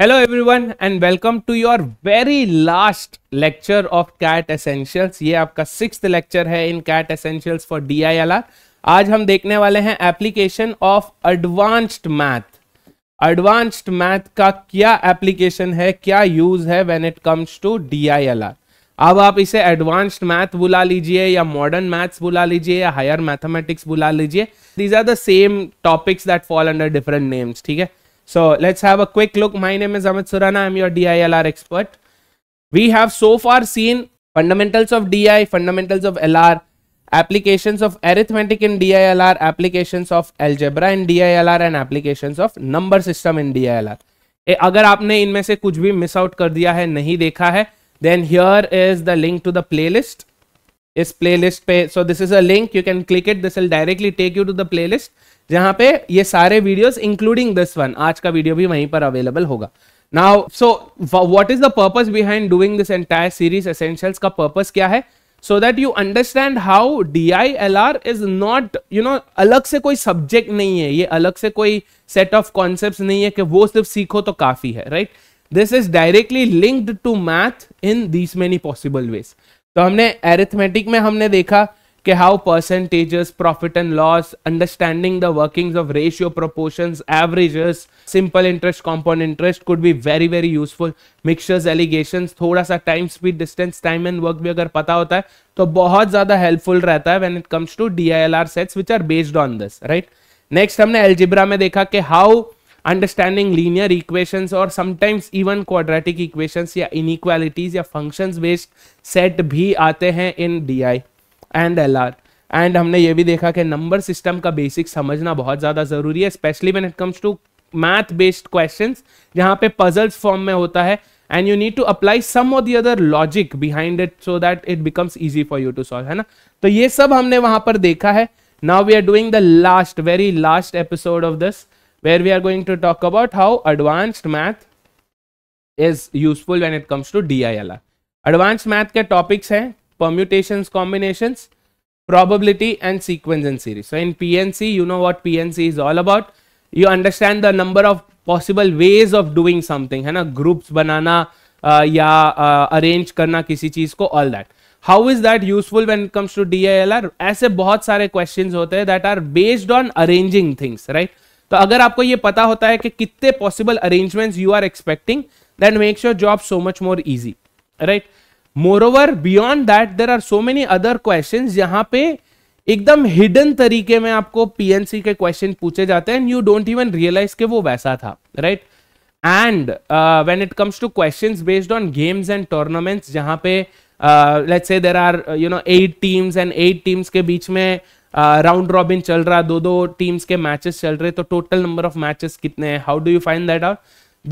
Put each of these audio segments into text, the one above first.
Hello everyone and welcome to your very last lecture of CAT essentials ये आपका six lecture है in CAT essentials for the आज हम देखने वाले हैं application of advanced math advanced math का क्या एप्लीकेशन है क्या यूज है when it comes to the अब आप इसे एडवांस्ड मैथ बुला लीजिए या मॉडर्न मैथ्स बुला लीजिए या हायर मैथमेटिक्स बुला लीजिए these are the same topics that fall under different names ठीक है So let's have a quick look. My name is Amit Surana. I'm your DILR expert. We have so far seen fundamentals of DI, fundamentals of LR, applications of arithmetic in DILR, applications of algebra in DILR and applications of number system in DILR. ए, अगर आपने इनमें से कुछ भी miss out कर दिया है नहीं देखा है then here is the link to the playlist इस लिस्ट पे so this is a link you can click it this will directly take you to the list जहां पे ये सारे वीडियोस इंक्लूडिंग दिस वन आज का वीडियो भी वहीं पर अवेलेबल होगा now so what is the purpose behind doing this entire series essentials का पर्पस क्या है so that you understand how D I L R is not you know अलग से कोई सब्जेक्ट नहीं है ये अलग से कोई सेट ऑफ कॉन्सेप्ट नहीं है कि वो सिर्फ सीखो तो काफी है right this is directly linked to math in these many possible ways तो हमने एरिथमेटिक में हमने देखा कि how percentages profit and loss understanding the workings of ratio proportion averages simple interest compound interest could be very very useful mixtures alligation थोड़ा सा time speed distance time and work भी अगर पता होता है तो बहुत ज्यादा हेल्पफुल रहता है when it comes to D I L R sets which are based on this right next हमने एलजिब्रा में देखा कि हाउ अंडरस्टैंडिंग लीनियर इक्वेशन और समटाइम्स इवन क्वाड्रेटिक इक्वेशंस या इनिक्वालिटीज या फंक्शंस बेस्ड सेट भी आते हैं in D I and L R एंड हमने ये भी देखा कि नंबर सिस्टम का बेसिक समझना बहुत ज़्यादा ज़रूरी है specially when it comes to math based question जहाँ पे पजल्स फॉर्म में होता है and you need to apply some of the other logic behind it so that it becomes easy for you to solve है ना तो ये सब हमने वहां पर देखा है Now we are doing the last very last episode of this where we are going to talk about how advanced math is useful when it comes to DILR. Advanced math के topics हैं permutations, combinations, probability and sequence and series. So in PNC, you know what PNC is all about. You understand the number of possible ways of doing something, है ना groups बनाना uh, या uh, arrange करना किसी चीज को all that. How is that useful when it comes to the ऐसे बहुत सारे questions होते हैं that are based on arranging things, right? तो अगर आपको ये पता होता है कि कितने possible arrangements you are expecting then your job so much more easy right moreover beyond that there are so many other question यहाँ पे एकदम हिडन तरीके में आपको पीएनसी के क्वेश्चन पूछे जाते हैं यू डोंट इवन रियलाइज के वो वैसा था right and when it comes to questions based on games and tournaments जहां पे let's say there are you know eight teams and eight teams के बीच में राउंड रॉबिन चल रहा दो दो टीम्स के मैचेस चल रहे तो टोटल नंबर ऑफ मैचेस कितने हैं how do you find that out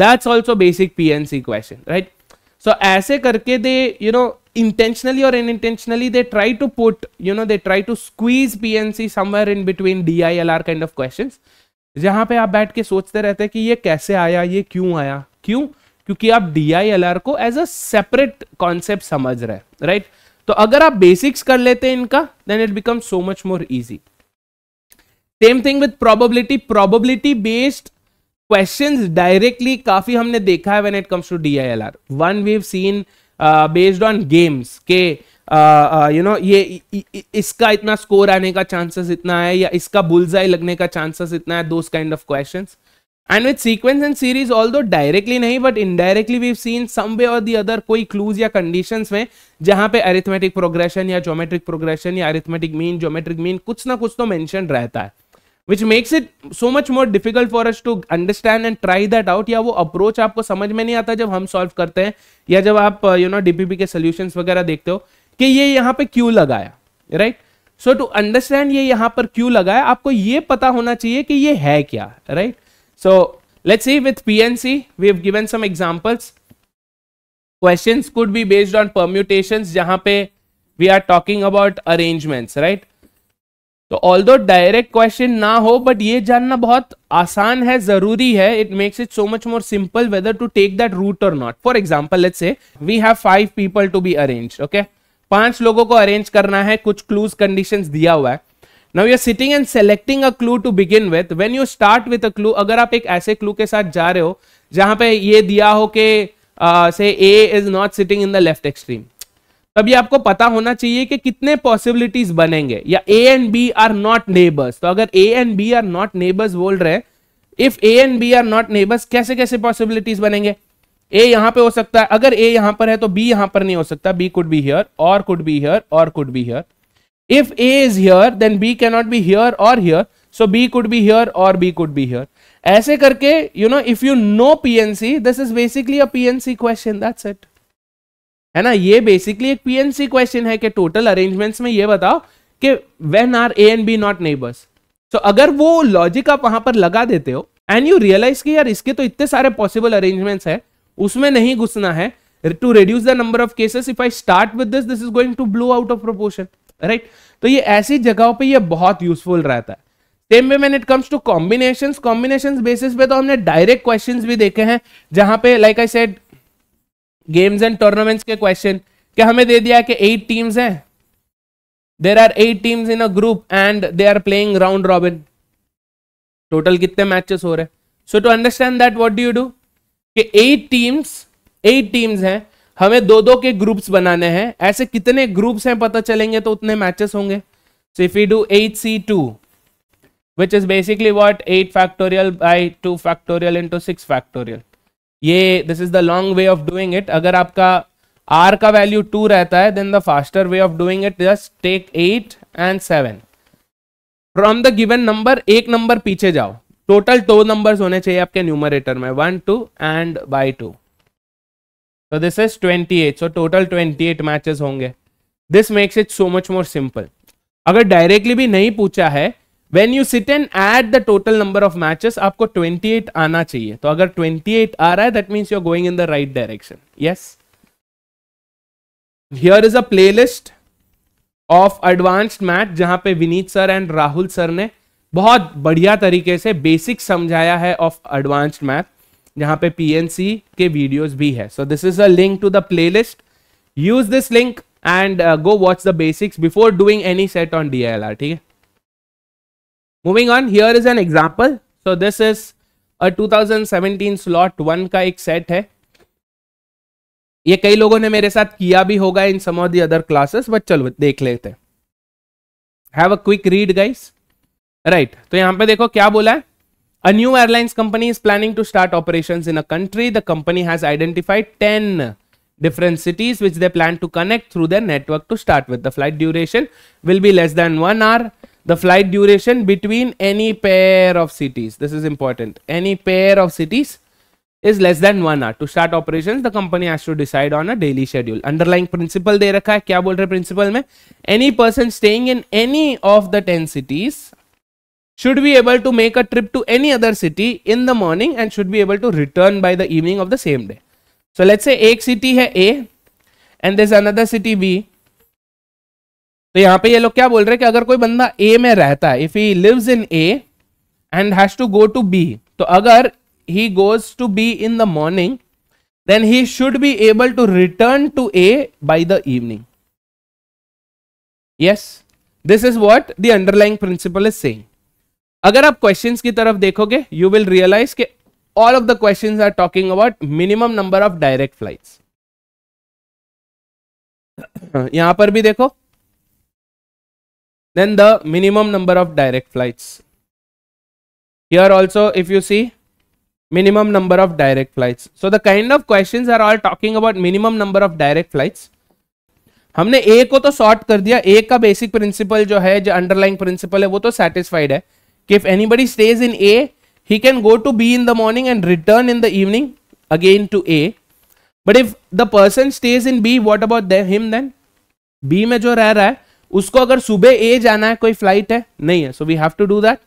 that's also basic P N C question right so ऐसे करके दे यू नो इंटेंशनली और they try to put you know they try to squeeze P N C to in between D I L R kind of question जहां पे आप बैठ के सोचते रहते हैं कि ये कैसे आया ये क्यों आया क्यों क्योंकि आप डी आई एल आर को एज अ सेपरेट कॉन्सेप्ट समझ रहे हैं राइट right? तो अगर आप बेसिक्स कर लेते हैं इनका then it become so much more easy same thing with probability probability based questions directly काफी हमने देखा है when it comes to DILR one we have seen based on games के यू uh, नो uh, ये इसका इतना score आने का चांसेस इतना है या इसका बुलजाई लगने का चांसेस इतना है those kind of questions and with sequence and series although directly नहीं बट इनडायरेक्टली वी सीन समे और दी अदर कोई क्लूज या कंडीशन में जहां पे अरिथमेटिक प्रोग्रेशन या जोमेट्रिक प्रोग्रेशन या अरिथमेटिक मीन जोमेट्रिक मीन कुछ ना कुछ तो मैंशन रहता है which makes it so much more difficult for us to understand and try that out या वो अप्रोच आपको समझ में नहीं आता जब हम सॉल्व करते हैं या जब आप यू नो डीपीपी के सोल्यूशन वगैरह देखते हो कि ये यहाँ पे क्यों लगाया राइट सो टू अंडरस्टैंड ये यहाँ पर क्यों लगाया आपको ये पता होना चाहिए कि ये है क्या right right? So let's see with PNC, we have given some examples. Questions could be based on permutations, jahan pe we are talking about arrangements, right? तो ऑल दो डायरेक्ट क्वेश्चन ना हो बट ये जानना बहुत आसान है जरूरी है it makes it so much more simple whether to take that route और not for example let say we have five people to be arrange okay पांच लोगों को अरेंज करना है कुछ क्लूज कंडीशन दिया हुआ है now you sitting and selecting a clue to begin with when you start with a clue अगर आप एक ऐसे क्लू के साथ जा रहे हो जहां पे ये दिया हो कि say A is not sitting in the left extreme तभी आपको पता होना चाहिए कि कितने पॉसिबिलिटीज बनेंगे या A and B are not neighbours तो अगर A and B are not neighbours बोल रहे हैं if A and B are not neighbours कैसे कैसे पॉसिबिलिटीज बनेंगे ए यहां पे हो सकता है अगर ए यहां पर है तो बी यहां पर नहीं हो सकता बी कुड बी हियर और कुड बी हियर और could be here If A is here, then B cannot be here or here. So B could be here or B could be here. ऐसे करके you know if you know PNC this is basically a PNC question that's it है ना ये basically एक PNC question है कि total arrangements में ये बताओ कि when are A and B not neighbours so अगर वो लॉजिक आप वहां पर लगा देते हो एंड यू रियलाइज कि यार इसके तो इतने सारे पॉसिबल अरेंजमेंट्स है उसमें नहीं घुसना है to reduce the number of cases if I start with this this is going to blow out of proportion right तो ये ऐसी जगहों पे ये बहुत यूजफुल रहता है same way when it comes to combination combination basis पे तो हमने डायरेक्ट क्वेश्चन भी देखे हैं जहां पे like I said games and tournaments के क्वेश्चन क्या हमें दे दिया कि एट टीम्स हैं there are eight teams in a group and they are playing round robin total कितने मैचेस हो रहे हैं so to understand that what do you do कि एट टीम्स एट टीम्स हैं हमें दो दो के ग्रुप्स बनाने हैं ऐसे कितने ग्रुप्स हैं पता चलेंगे तो उतने मैचेस होंगे so if you do eight C two which is basically what eight factorial by two factorial into six factorial ये this is the long way of doing it अगर आपका आर का वैल्यू टू रहता है then the faster way of doing it just take eight and seven from the given number एक नंबर पीछे जाओ टोटल टो नंबर्स होने चाहिए आपके न्यूमरेटर में one two and by two so this is 28 so total 28 matches honge this makes it so much more simple agar directly bhi nahi pucha hai when you sit and add the total number of matches आपको 28 आना चाहिए तो अगर 28 आ रहा है that means you're going in the right direction yes here is a playlist of advanced math जहां पे Vineet sir and Rahul sir ने बहुत बढ़िया तरीके से बेसिक समझाया है ऑफ एडवांस्ड मैथ जहां पे पीएनसी के वीडियोस भी है so this is a link to the playlist use this link and go watch the basics before doing any set on DILR ठीक है moving on here is an example so this is a 2017 slot one का एक set है ये कई लोगों ने मेरे साथ किया भी होगा in some of the other classes but चलो देख लेते have a quick read guys right तो यहां पे देखो क्या बोला है A new airlines company is planning to start operations in a country. The company has identified 10 different cities which they plan to connect through their network to start with. The flight duration will be less than 1 hour. The flight duration between any pair of cities, this is important, any pair of cities is less than 1 hour. To start operations, the company has to decide on a daily schedule. Underlying principle दे रखा है क्या बोल रहे principle Any person staying in any of the 10 cities should be able to make a trip to any other city in the morning and should be able to return by the evening of the same day. So let's say एक city है A and there's another city B. तो यहाँ पे ये लोग क्या बोल रहे हैं कि अगर कोई बंदा A में रहता है if he lives in A and has to go to B तो अगर he goes to B in the morning then he should be able to return to A by the evening. Yes, this is what the underlying principle is saying. अगर आप questions की तरफ देखोगे you will realise कि all of the questions are talking about minimum number of direct flights यहां पर भी देखो then the minimum number of direct flights here also if you see minimum number of direct flights so the kind of questions are all talking about minimum number of direct flights हमने ए को तो sort कर दिया ए का basic principle जो है जो underlying principal है वो तो सेटिस्फाइड है if anybody stays in A, he can go to B in the morning and return in the evening again to A. But if the person stays in B, what about him then? B mein jo reh raha hai, usko agar subah A jana hai, koi flight hai? Nahi hai. So we have to do that.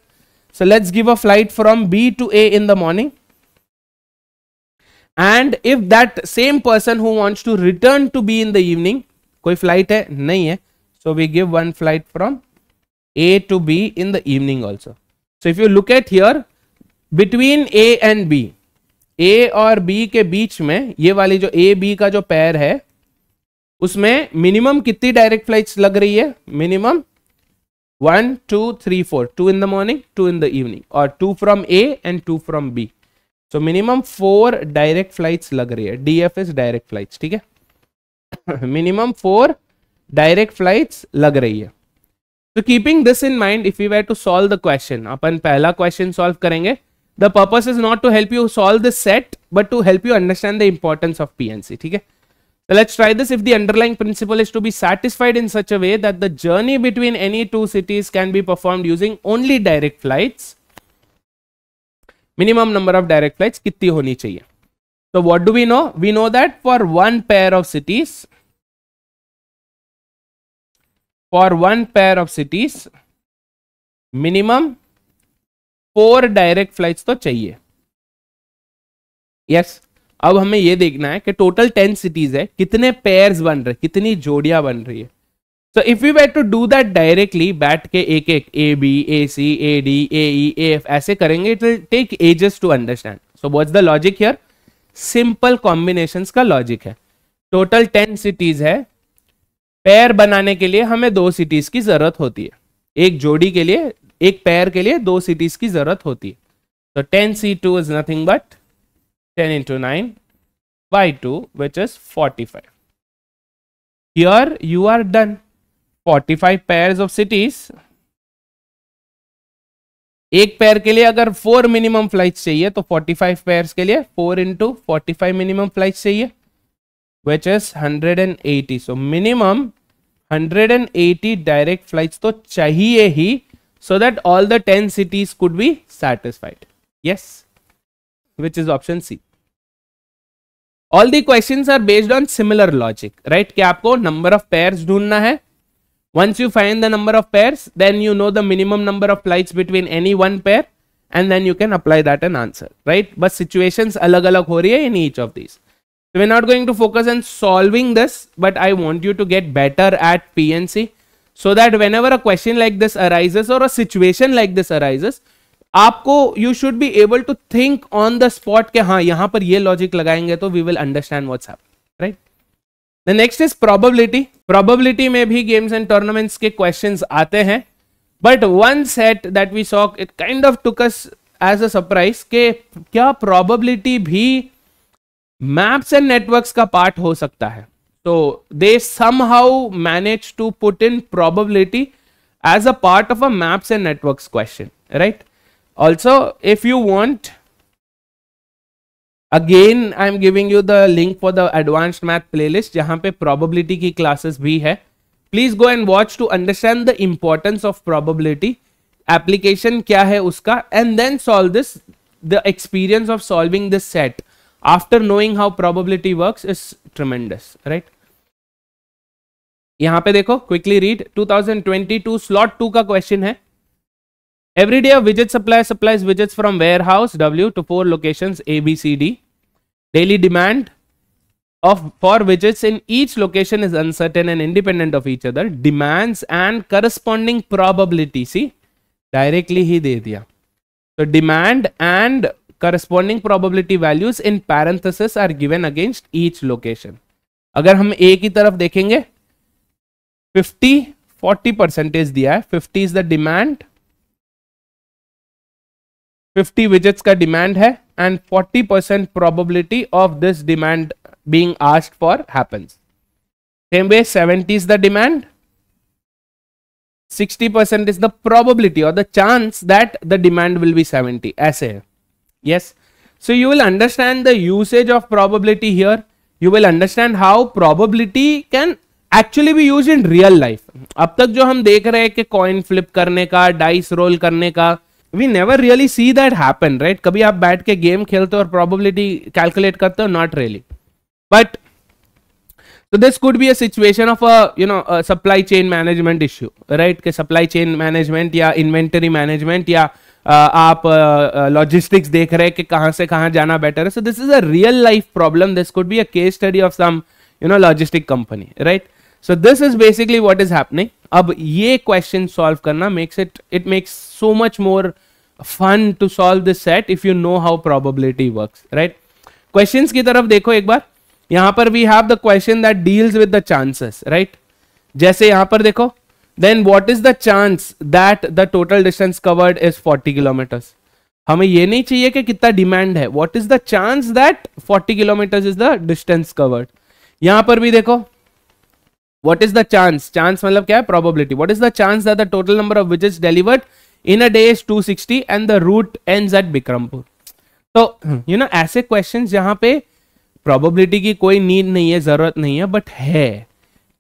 So let's give a flight from B to A in the morning. And if that same person who wants to return to B in the evening, koi flight hai? Nahi hai. So we give one flight from A to B in the evening also. so if you look at here between a and b ए और B के बीच में ये वाली जो A B का जो पैर है उसमें मिनिमम कितनी डायरेक्ट फ्लाइट्स लग रही है minimum one two three four two in the morning two in the evening और two from A and two from B so minimum four direct flights लग रही है D F S direct flights ठीक है minimum four direct flights लग रही है तो keeping this in mind if you were to solve the question अपन पहला क्वेश्चन सॉल्व करेंगे the purpose is not to help you solve this set but to help you understand the importance of PNC ठीक है So let's try this if the underlying principle is to be satisfied in such a way that the journey between any two cities can be performed using only direct flights. Minimum number of direct flights कितनी होनी चाहिए So what do we know? We know that for one pair of cities, for one pair of cities minimum four direct flights तो चाहिए yes yes, अब हमें यह देखना है कि टोटल टेन सिटीज है कितने पेयर बन रहे कितनी जोड़ियां बन रही है so if you wait to do that directly बैठ के एक एक A B A C A D A E A F ऐसे करेंगे it will take ages to understand so what the logic here simple combination का logic है total ten cities है pair बनाने के लिए हमें दो सिटीज की जरूरत होती है एक जोड़ी के लिए एक पैर के लिए दो सिटीज की जरूरत होती है तो ten C two is nothing but ten into nine by two which is forty five you are done forty five pair of cities एक पैर के लिए अगर फोर मिनिमम फ्लाइट चाहिए तो फोर्टी फाइव पैर के लिए four into forty five minimum flight चाहिए which is 180 so minimum 180 direct flights तो चाहिए ही so that all the 10 cities could be satisfied yes which is option C. All the questions are based on similar logic, right? कि आपको number of pairs ढूंढना है. Once you find the number of pairs, then you know the minimum number of flights between any one pair, and then you can apply that and answer, right? बस situations अलग-अलग हो रही है in each of these. So we're not going to focus on solving this, but I want you to get better at PNC so that whenever a question like this arises or a situation like this arises, aapko, you should be able to think on the spot logic that we will understand what's happening, right? The next is probability. Probability may be games and tournaments ke questions aate hain. But one set that we saw, it kind of took us as a surprise that probability probability maps and networks का part हो सकता है तो they somehow manage to put in probability as a part of a maps and network question right also if you want again I am giving you the link for the advanced math playlist जहां पे probability की classes भी है please go and watch to understand the importance of probability application क्या है उसका and then solve this the experience of solving this set after knowing how probability works is tremendous right यहां पे देखो quickly read 2022 slot two का question है every day visit supply supplies visit from warehouse W to four location A B C D daily demand of for visit in each location is uncertain and independent of each other demands and corresponding probability see directly ही दे दिया तो demand and corresponding probability values in parenthesis are given against each location अगर हम ए की तरफ देखेंगे 50 40 percentage दिया है 50 इज द डिमांड 50 विजिट्स का डिमांड है and 40 percent probability of this demand being asked for happens same way 70 is the demand 60% is the probability or the chance that the demand will be 70 ऐसे है yes so you will understand the usage of probability here you will understand how probability can actually be used in real life ab tak jo hum dekh rahe hai ki coin flip karne ka dice roll karne ka we never really see that happen right kabhi aap baith ke game khelte ho aur probability calculate karte ho not really but so this could be a situation of a you know a supply chain management issue right ke supply chain management ya inventory management ya आप logistics uh, देख रहे हैं कि कहां से कहां जाना better है so this is a real life problem this could be a case study of some you know logistic company right so this is basically what is happening अब ये क्वेश्चन सॉल्व करना makes it it makes so much more fun to solve this set if you know how probability works right questions की तरफ देखो एक बार यहां पर we have the question that deals with the chances right जैसे यहां पर देखो then what is the chance that the total distance covered is 40 kilometres हमें ये नहीं चाहिए कि कितना डिमांड है what is the chance that 40 kilometres is the distance covered यहां पर भी देखो what is the chance chance मतलब क्या है probability what is the chance that the total number of which is delivered in a day is two sixty and the route and at Bikrampur तो you no ऐसे question जहां पे probability की कोई need नहीं है जरूरत नहीं है बट है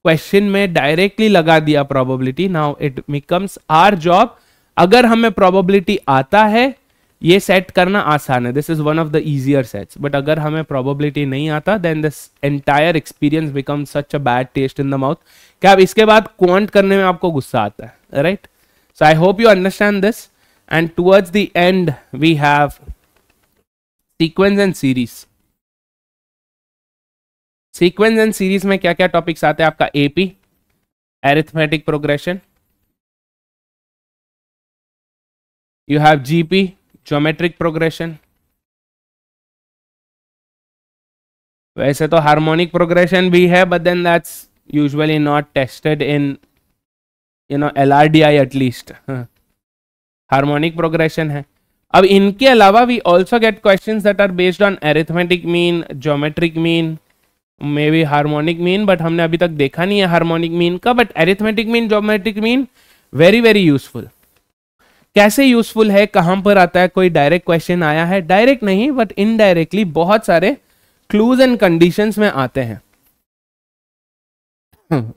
क्वेश्चन में डायरेक्टली लगा दिया probability now it becomes our job अगर हमें प्रोबेबिलिटी आता है ये सेट करना आसान है this is one of the easier sets but अगर हमें प्रोबेबिलिटी नहीं आता then this entire experience become such a bad taste in the mouth क्या अब इसके बाद क्वांट करने में आपको गुस्सा आता है right so I hope you understand this and towards the end we have sequence and series sequence and series में क्या क्या टॉपिक्स आते हैं आपका AP arithmetic progression you have GP geometric progression वैसे तो हार्मोनिक प्रोग्रेशन भी है but then that's usually not tested in you know L R D I at least harmonic progression है अब इनके अलावा we also get question that are based on arithmetic mean geometric mean may be harmonic mean but हमने अभी तक देखा नहीं है हारमोनिक मीन का but arithmetic mean geometric mean very very useful कैसे यूजफुल है कहां पर आता है कोई डायरेक्ट क्वेश्चन आया है डायरेक्ट नहीं बट इनडायरेक्टली बहुत सारे क्लूज एंड कंडीशंस में आते हैं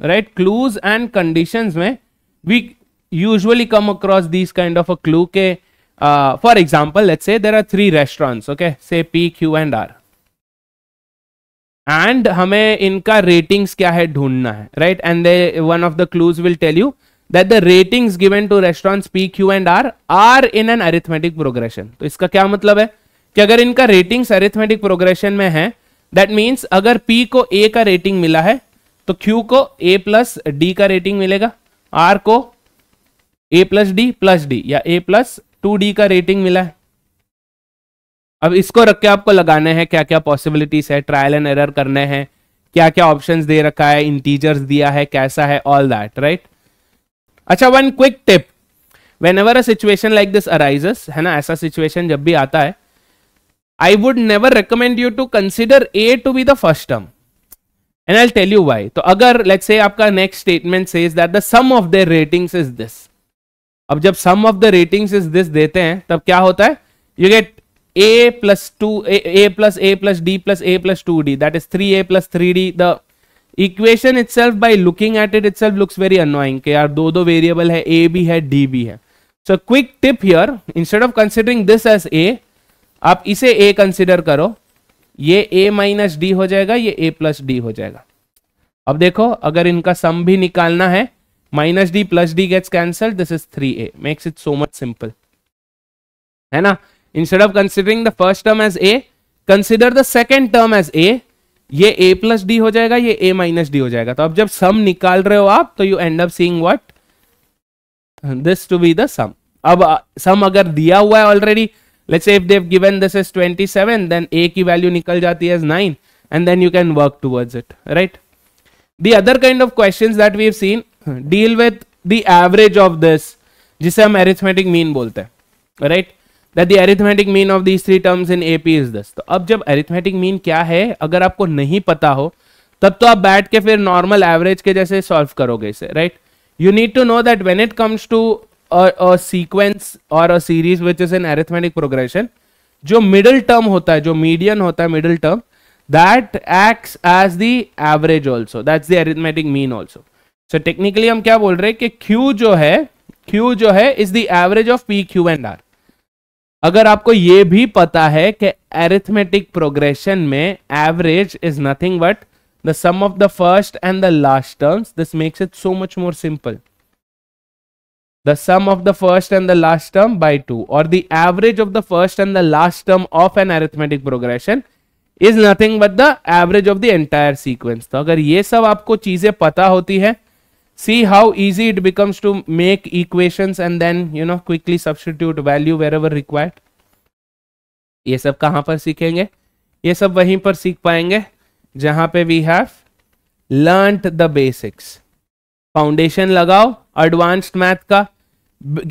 राइट क्लूज एंड कंडीशंस में we usually come across these kind of a clue के for example let say there are three three okay say P Q and R and हमें इनका ratings क्या है ढूंढना है right and they one of the clues will tell you that the ratings given to restaurant P Q and R are in an arithmetic progression तो इसका क्या मतलब है कि अगर इनका रेटिंग्स अरिथमेटिक प्रोग्रेशन में है दैट मीन्स अगर पी को ए का रेटिंग मिला है तो क्यू को ए प्लस डी का रेटिंग मिलेगा आर को A plus D plus D या ए प्लस टू डी का रेटिंग मिला है अब इसको रख के आपको लगाने हैं क्या क्या पॉसिबिलिटीज है ट्रायल एंड एरर करने हैं क्या क्या ऑप्शंस दे रखा है इंटीजर्स दिया है कैसा है ऑल दैट राइट अच्छा one quick tip whenever a situation like this arise है ना ऐसा सिचुएशन जब भी आता है I would never recommend you to consider A to be the first term and I tell you why तो अगर लेट से आपका next statement say that the sum of the ratings is this अब जब sum of the ratings is this देते हैं तब क्या होता है you get a plus 2 a, a plus a plus d plus a plus 2d that is 3a plus 3d the equation itself by looking at it itself looks very annoying कि यार दो दो वेरिएबल है a भी है d भी है so quick tip here instead of considering this as a आप इसे a कंसिडर करो ये a माइनस डी हो जाएगा ये a प्लस डी हो जाएगा अब देखो अगर इनका सम भी निकालना है minus D plus D gets cancel this is three A makes it so much simple है ना instead of considering the first term as A consider the second term as A ये ए प्लस डी हो जाएगा ये ए minus D हो जाएगा तो अब जब सम निकाल रहे हो आप तो you end up seeing what this to be the sum अब सम अगर दिया हुआ है already let's say if they've given this is 27 then A की वैल्यू निकल जाती है as 9 and then you can work towards it right the other kind of questions that we have seen deal with the average of this जिसे हम arithmetic mean बोलते हैं right right? That the arithmetic mean of these three terms in AP is दस तो अब जब arithmetic mean क्या है अगर आपको नहीं पता हो तब तो आप बैठ के फिर नॉर्मल एवरेज के जैसे सॉल्व करोगे इसे right you need to know that when it comes to a sequence और a series which is an arithmetic progression जो मिडिल टर्म होता है जो मीडियन होता है middle term that acts as the average also that's the arithmetic mean also so technically हम क्या बोल रहे हैं कि क्यू जो है क्यू जो है is the average of P Q and R अगर आपको ये भी पता है कि एरिथमेटिक प्रोग्रेशन में average is nothing but the sum of the first and the last terms this makes it so much more simple the sum of the first and the last term by two और the average of the first and the last term of an arithmetic progression is nothing but the average of the entire sequence तो अगर ये सब आपको चीजें पता होती है see how easy it becomes to make equations and then you know quickly substitute value wherever required ये सब कहाँ पर सीखेंगे ये सब वहीं पर सीख पाएंगे जहां पे we have learned the basics foundation लगाओ एडवांस्ड मैथ का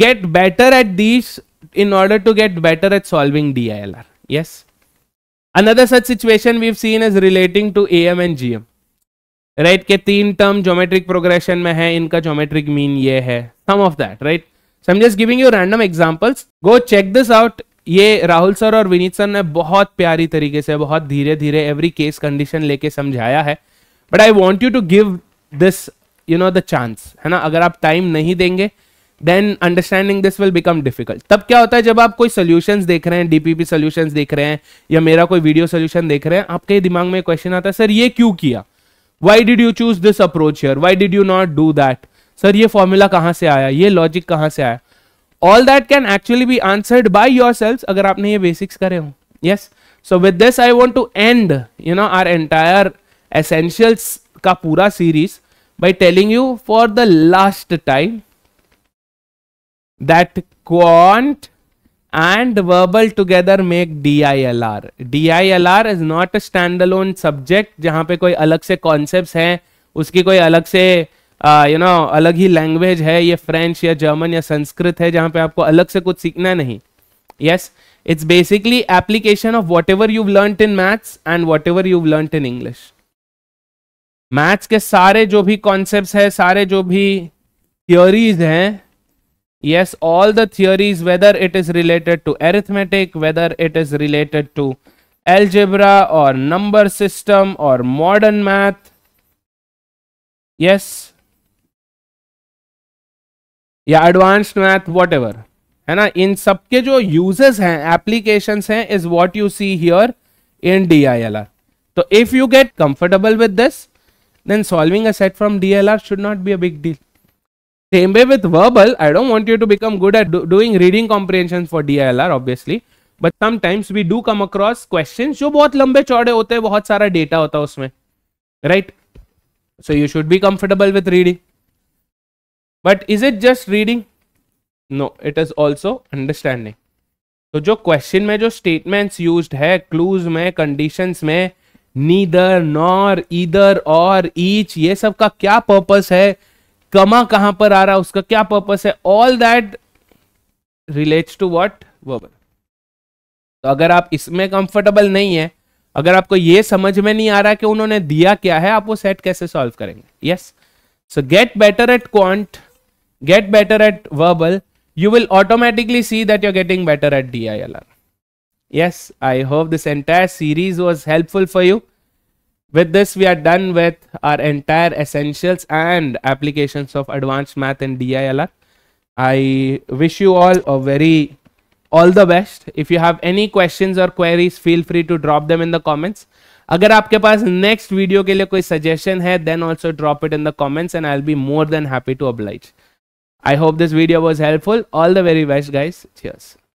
get better at these in order to get better at solving DILR. Yes. Another such situation we've seen is relating to AM and GM. Right के तीन term geometric progression में है इनका geometric mean ये है sum of that right so am just giving you random examples go check this out ये Rahul sir और Vineet sir ने बहुत प्यारी तरीके से बहुत धीरे धीरे एवरी केस कंडीशन लेके समझाया है but I want you to give this you know the chance है ना अगर आप टाइम नहीं देंगे then understanding this will become difficult तब क्या होता है जब आप कोई सोल्यूशन देख रहे हैं डीपीपी सोल्यूशन देख रहे हैं या मेरा कोई वीडियो सोल्यूशन देख रहे हैं आपके दिमाग में क्वेश्चन आता है सर ये क्यों किया why did you choose this approach here why did you not do that sir ये फॉर्मूला कहां से आया ये लॉजिक कहां से आया all that can actually be answered by yourself अगर आपने ये बेसिक्स करे हो yes so with this I want to end you know our entire essentials का पूरा series by telling you for the last time that quant and verbal together make DILR. DILR is not a standalone subject जहां पे कोई अलग से concepts है उसकी कोई अलग से यू नो अलग ही लैंग्वेज है ये फ्रेंच या जर्मन या संस्कृत है जहाँ पे आपको अलग से कुछ सीखना नहीं yes it's basically application of whatever you learn in maths and whatever you learn in English maths के सारे जो भी कॉन्सेप्ट है सारे जो भी थियोरीज हैं yes all the theories whether it is related to arithmetic whether it is related to algebra or number system or modern math yes yeah advanced math whatever and in subke jo uses hain, applications hain, is what you see here in dilr so if you get comfortable with this then solving a set from dlr should not be a big deal Same way with verbal, I don't want you to become good at do doing reading comprehension for DILR obviously. But sometimes we do come across question जो बहुत लंबे चौड़े होते हैं बहुत सारा data होता है उसमें right so you should be comfortable with reading but is it just reading no it is also understanding तो जो क्वेश्चन में जो स्टेटमेंट्स यूज है क्लूज में कंडीशन में नीदर नॉर ईदर और ईच ये सब का क्या पर्पस है कमा कहां पर आ रहा है उसका क्या पर्पस है all that relates to what verbal तो अगर आप इसमें कंफर्टेबल नहीं है अगर आपको यह समझ में नहीं आ रहा कि उन्होंने दिया क्या है आप वो सेट कैसे सॉल्व करेंगे yes so get better at quant get better at verbal you you will automatically getting better at D I L R yes I hope this entire series was helpful for you with this we are done with our entire essentials and applications of advanced math and dilr i wish you all a very all the best if you have any questions or queries feel free to drop them in the comments agar aapke paas next video ke liye koi suggestion hai then also drop it in the comments and i'll be more than happy to oblige i hope this video was helpful all the very best guys cheers